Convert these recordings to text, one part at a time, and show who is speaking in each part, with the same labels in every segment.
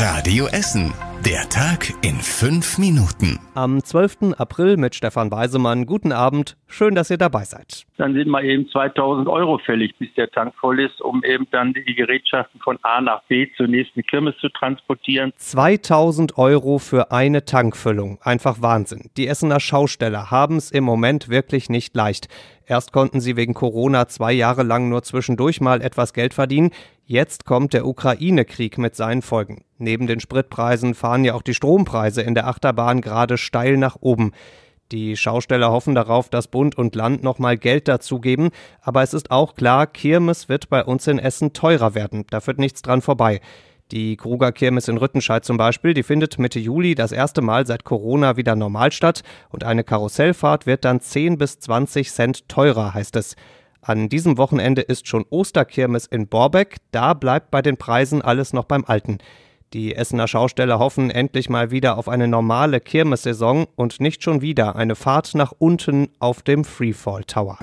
Speaker 1: Radio Essen. Der Tag in fünf Minuten. Am 12. April mit Stefan Weisemann. Guten Abend. Schön, dass ihr dabei seid. Dann sind mal eben 2000 Euro fällig, bis der Tank voll ist, um eben dann die Gerätschaften von A nach B zur nächsten Kirmes zu transportieren. 2000 Euro für eine Tankfüllung. Einfach Wahnsinn. Die Essener Schausteller haben es im Moment wirklich nicht leicht. Erst konnten sie wegen Corona zwei Jahre lang nur zwischendurch mal etwas Geld verdienen. Jetzt kommt der Ukraine-Krieg mit seinen Folgen. Neben den Spritpreisen fahren ja auch die Strompreise in der Achterbahn gerade steil nach oben. Die Schausteller hoffen darauf, dass Bund und Land nochmal Geld dazugeben. Aber es ist auch klar, Kirmes wird bei uns in Essen teurer werden. Da führt nichts dran vorbei. Die Kruger Kirmes in Rüttenscheid zum Beispiel, die findet Mitte Juli das erste Mal seit Corona wieder normal statt und eine Karussellfahrt wird dann 10 bis 20 Cent teurer, heißt es. An diesem Wochenende ist schon Osterkirmes in Borbeck, da bleibt bei den Preisen alles noch beim Alten. Die Essener Schausteller hoffen endlich mal wieder auf eine normale Kirmessaison und nicht schon wieder eine Fahrt nach unten auf dem Freefall Tower.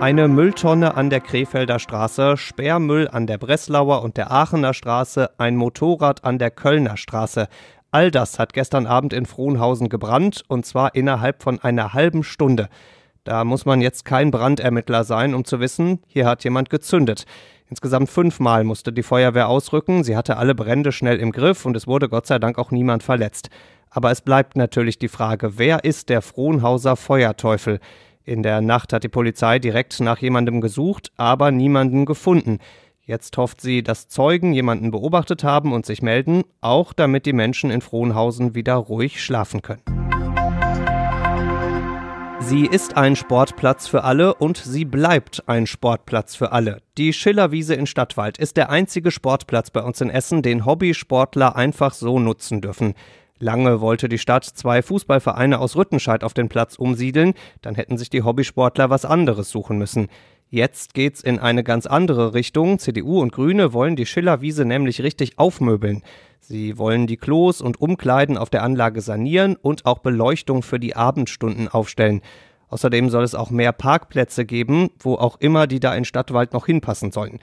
Speaker 1: Eine Mülltonne an der Krefelder Straße, Sperrmüll an der Breslauer und der Aachener Straße, ein Motorrad an der Kölner Straße. All das hat gestern Abend in Frohnhausen gebrannt, und zwar innerhalb von einer halben Stunde. Da muss man jetzt kein Brandermittler sein, um zu wissen, hier hat jemand gezündet. Insgesamt fünfmal musste die Feuerwehr ausrücken, sie hatte alle Brände schnell im Griff und es wurde Gott sei Dank auch niemand verletzt. Aber es bleibt natürlich die Frage, wer ist der Frohnhauser Feuerteufel? In der Nacht hat die Polizei direkt nach jemandem gesucht, aber niemanden gefunden. Jetzt hofft sie, dass Zeugen jemanden beobachtet haben und sich melden, auch damit die Menschen in Frohnhausen wieder ruhig schlafen können. Sie ist ein Sportplatz für alle und sie bleibt ein Sportplatz für alle. Die Schillerwiese in Stadtwald ist der einzige Sportplatz bei uns in Essen, den Hobbysportler einfach so nutzen dürfen. Lange wollte die Stadt zwei Fußballvereine aus Rüttenscheid auf den Platz umsiedeln, dann hätten sich die Hobbysportler was anderes suchen müssen. Jetzt geht's in eine ganz andere Richtung. CDU und Grüne wollen die Schillerwiese nämlich richtig aufmöbeln. Sie wollen die Klos und Umkleiden auf der Anlage sanieren und auch Beleuchtung für die Abendstunden aufstellen. Außerdem soll es auch mehr Parkplätze geben, wo auch immer die da in Stadtwald noch hinpassen sollen.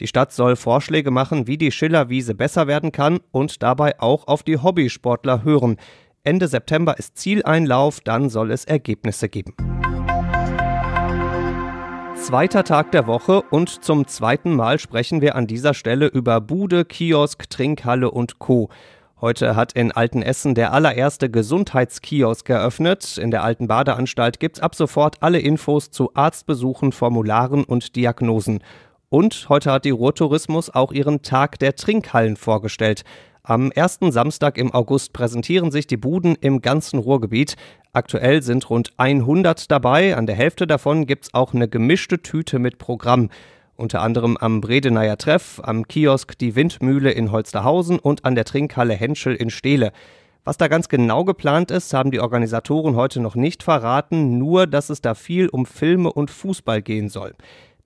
Speaker 1: Die Stadt soll Vorschläge machen, wie die Schillerwiese besser werden kann und dabei auch auf die Hobbysportler hören. Ende September ist Zieleinlauf, dann soll es Ergebnisse geben. Zweiter Tag der Woche und zum zweiten Mal sprechen wir an dieser Stelle über Bude, Kiosk, Trinkhalle und Co. Heute hat in Altenessen der allererste Gesundheitskiosk eröffnet. In der alten Badeanstalt gibt's ab sofort alle Infos zu Arztbesuchen, Formularen und Diagnosen. Und heute hat die Ruhrtourismus auch ihren Tag der Trinkhallen vorgestellt. Am ersten Samstag im August präsentieren sich die Buden im ganzen Ruhrgebiet. Aktuell sind rund 100 dabei. An der Hälfte davon gibt es auch eine gemischte Tüte mit Programm. Unter anderem am Bredeneier Treff, am Kiosk Die Windmühle in Holsterhausen und an der Trinkhalle Henschel in Steele. Was da ganz genau geplant ist, haben die Organisatoren heute noch nicht verraten, nur dass es da viel um Filme und Fußball gehen soll.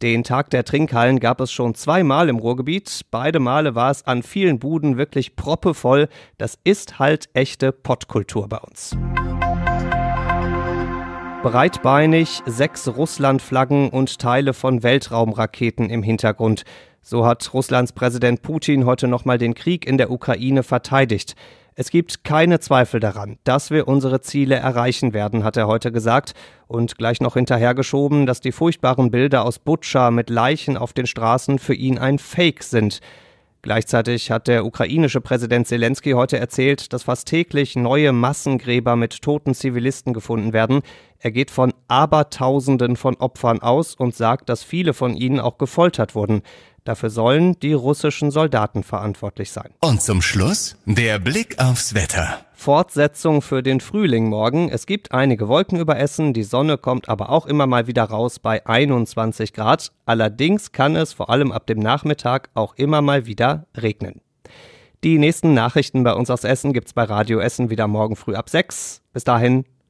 Speaker 1: Den Tag der Trinkhallen gab es schon zweimal im Ruhrgebiet. Beide Male war es an vielen Buden wirklich proppevoll. Das ist halt echte Pottkultur bei uns. Breitbeinig, sechs Russlandflaggen und Teile von Weltraumraketen im Hintergrund. So hat Russlands Präsident Putin heute nochmal den Krieg in der Ukraine verteidigt. Es gibt keine Zweifel daran, dass wir unsere Ziele erreichen werden, hat er heute gesagt und gleich noch hinterhergeschoben, dass die furchtbaren Bilder aus Butscha mit Leichen auf den Straßen für ihn ein Fake sind. Gleichzeitig hat der ukrainische Präsident Zelensky heute erzählt, dass fast täglich neue Massengräber mit toten Zivilisten gefunden werden. Er geht von Abertausenden von Opfern aus und sagt, dass viele von ihnen auch gefoltert wurden. Dafür sollen die russischen Soldaten verantwortlich sein. Und zum Schluss der Blick aufs Wetter. Fortsetzung für den Frühling morgen. Es gibt einige Wolken über Essen, die Sonne kommt aber auch immer mal wieder raus bei 21 Grad. Allerdings kann es vor allem ab dem Nachmittag auch immer mal wieder regnen. Die nächsten Nachrichten bei uns aus Essen gibt es bei Radio Essen wieder morgen früh ab 6. Bis dahin,